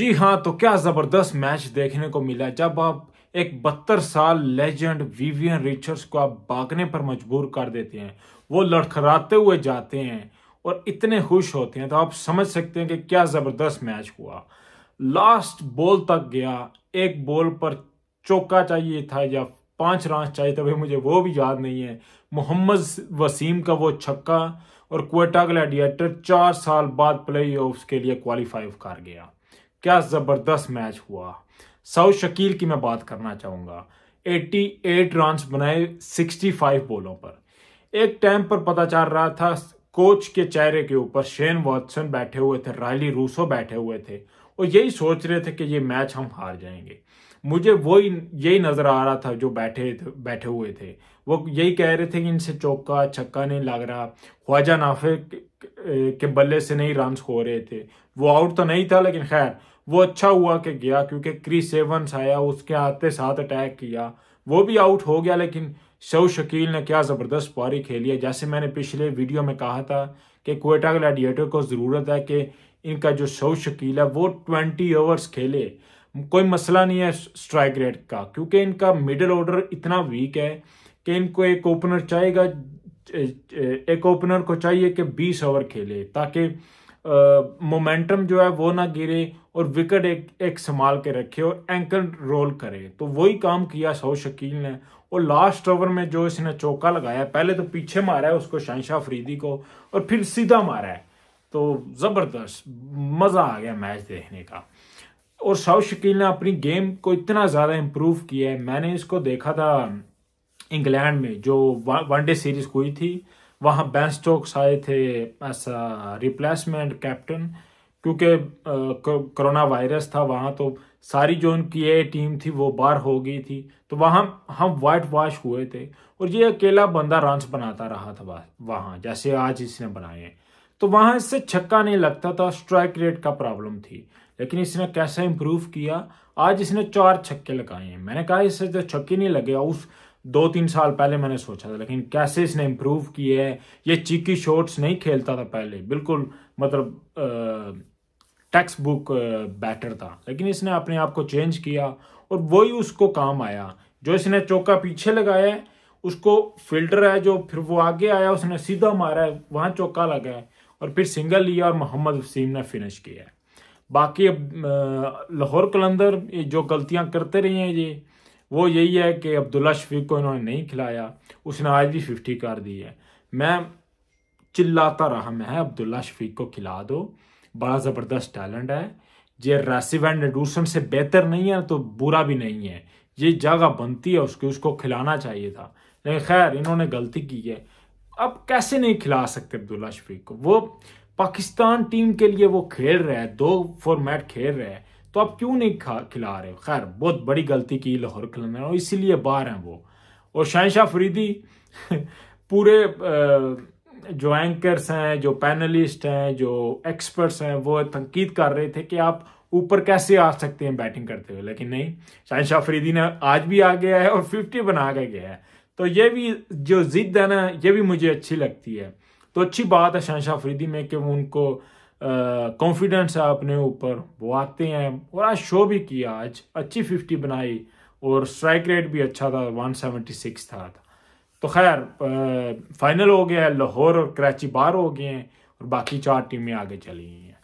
जी हाँ तो क्या ज़बरदस्त मैच देखने को मिला जब आप एक बहत्तर साल लेजेंड विवियन रिचर्ड्स को आप भागने पर मजबूर कर देते हैं वो लड़खड़ाते हुए जाते हैं और इतने खुश होते हैं तो आप समझ सकते हैं कि क्या ज़बरदस्त मैच हुआ लास्ट बॉल तक गया एक बॉल पर चौका चाहिए था या पांच रन चाहिए था भाई मुझे वो भी याद नहीं है मोहम्मद वसीम का वो छक्का और क्वेटा ग्लैडिएटर चार साल बाद प्ले ऑफ के लिए क्वालिफाई कर गया क्या ज़बरदस्त मैच हुआ सऊ शकील की मैं बात करना चाहूंगा 88 एट रन बनाए 65 बॉलों पर एक टाइम पर पता चल रहा था कोच के चेहरे के ऊपर शेन वॉटसन बैठे हुए थे रायली रूसो बैठे हुए थे और यही सोच रहे थे कि ये मैच हम हार जाएंगे मुझे वो यही नज़र आ रहा था जो बैठे बैठे हुए थे वो यही कह रहे थे कि इनसे चौका छक्का नहीं लग रहा ख्वाजा नाफे के बल्ले से नहीं रन हो रहे थे वो आउट तो नहीं था लेकिन खैर वो अच्छा हुआ कि गया क्योंकि क्रिस एवंस आया उसके आते साथ अटैक किया वो भी आउट हो गया लेकिन शव शकील ने क्या ज़बरदस्त पारी खेली है जैसे मैंने पिछले वीडियो में कहा था कि कोयटा ग्लैडिएटर को ज़रूरत है कि इनका जो शव शकील है वो ट्वेंटी ओवर्स खेले कोई मसला नहीं है स्ट्राइक रेट का क्योंकि इनका मिडल ऑर्डर इतना वीक है कि इनको एक ओपनर चाहेगा एक ओपनर को चाहिए कि बीस ओवर खेले ताकि मोमेंटम जो है वो ना गिरे और विकेट एक एक संभाल के रखे और एंकर रोल करे तो वही काम किया सौ शकील ने और लास्ट ओवर में जो इसने चौका लगाया पहले तो पीछे मारा है उसको शहशाह फरीदी को और फिर सीधा मारा है तो ज़बरदस्त मज़ा आ गया मैच देखने का और साउथ शकील ने अपनी गेम को इतना ज़्यादा इम्प्रूव किया है मैंने इसको देखा था इंग्लैंड में जो वनडे सीरीज हुई थी वहाँ बैन स्टोक्स आए थे एस रिप्लेसमेंट कैप्टन क्योंकि कोरोना वायरस था वहाँ तो सारी जो उनकी ए टीम थी वो बाहर हो गई थी तो वहाँ हम वाइट वॉश हुए थे और ये अकेला बंदा रन्स बनाता रहा था वहाँ जैसे आज इसने बनाए हैं तो वहाँ इससे छक्का नहीं लगता था स्ट्राइक रेट का प्रॉब्लम थी लेकिन इसने कैसे इम्प्रूव किया आज इसने चार छक्के लगाए हैं मैंने कहा इससे जो तो छक्के नहीं लगे उस दो तीन साल पहले मैंने सोचा था लेकिन कैसे इसने इम्प्रूव किए है ये चिकी शॉट्स नहीं खेलता था पहले बिल्कुल मतलब टेक्स्ट बुक बैटर था लेकिन इसने अपने आप को चेंज किया और वही उसको काम आया जो इसने चौका पीछे लगाया है उसको फिल्टर है जो फिर वो आगे आया उसने सीधा मारा है वहाँ चौका लगा है और फिर सिंगल लिया और मोहम्मद वसीम ने फिनिश किया है बाकी अब लाहौर कलंदर ये जो गलतियाँ करते रही हैं ये वो यही है कि अब्दुल्ला शफीक को इन्होंने नहीं खिलाया उसने आज भी फिफ्टी कर दी है मैं चिल्लाता रहा मैं अब्दुल्ला शफीक को खिला दो बड़ा ज़बरदस्त टैलेंट है ये रेसिव एंड रेडूसन से बेहतर नहीं है तो बुरा भी नहीं है ये जगह बनती है उसकी उसको खिलाना चाहिए था लेकिन खैर इन्होंने गलती की है अब कैसे नहीं खिला सकते अब्दुल्ला शफीक को वो पाकिस्तान टीम के लिए वो खेल रहे हैं दो फॉर्मेट खेल रहे हैं तो आप क्यों नहीं खा खिला रहे खैर बहुत बड़ी गलती की लाहौर खिलाने और इसीलिए बाहर हैं वो और शहनशाह फरीदी पूरे जो एंकर्स हैं जो पैनलिस्ट हैं जो एक्सपर्ट्स हैं वो तनकीद कर रहे थे कि आप ऊपर कैसे आ सकते हैं बैटिंग करते हुए लेकिन नहीं शहनशाह फरीदी ने आज भी आ गया है और फिफ्टी बना के गया है तो ये भी जो जिद है ना ये भी मुझे अच्छी लगती है तो अच्छी बात है शहनशाह फरीदी में कि वो उनको कॉन्फिडेंस है अपने ऊपर वो आते हैं और आज शो भी किया आज अच्छी फिफ्टी बनाई और स्ट्राइक रेट भी अच्छा था 176 था तो खैर फाइनल हो गया है लाहौर और कराची बाहर हो गए हैं और बाकी चार टीमें आगे चली गई हैं